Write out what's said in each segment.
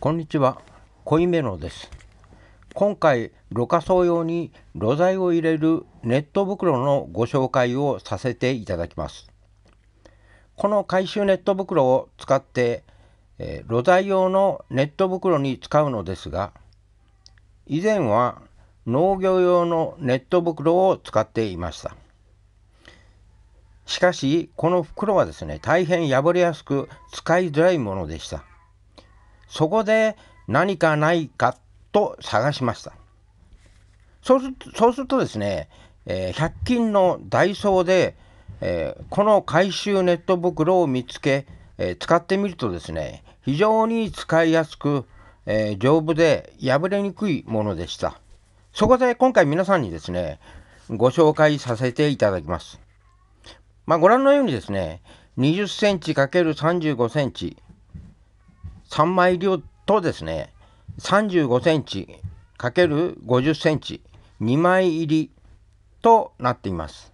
こんにちは、コイメロです。今回、ろ過層用に露材を入れるネット袋のご紹介をさせていただきます。この回収ネット袋を使って、えー、露材用のネット袋に使うのですが、以前は農業用のネット袋を使っていました。しかし、この袋はですね、大変破れやすく使いづらいものでした。そこで何かないかと探しました。そうするとそうするとですね、えー、100均のダイソーで、えー、この回収ネット袋を見つけ、えー、使ってみるとですね、非常に使いやすく、え丈夫で破れにくいものでした。そこで今回皆さんにですね、ご紹介させていただきます。まあ、ご覧のようにですね、20センチ ×35 センチ、3枚量とですね、35センチ ×50 センチ2枚入りとなっています。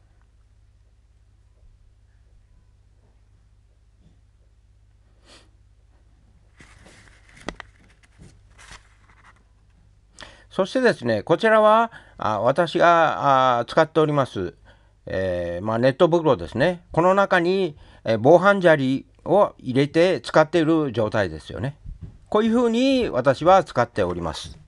そしてですね、こちらはあ私があ使っておりますえー、まあ、ネット袋ですね。この中に、え防犯砂利を入れて使っている状態ですよね。こういうふうに私は使っております。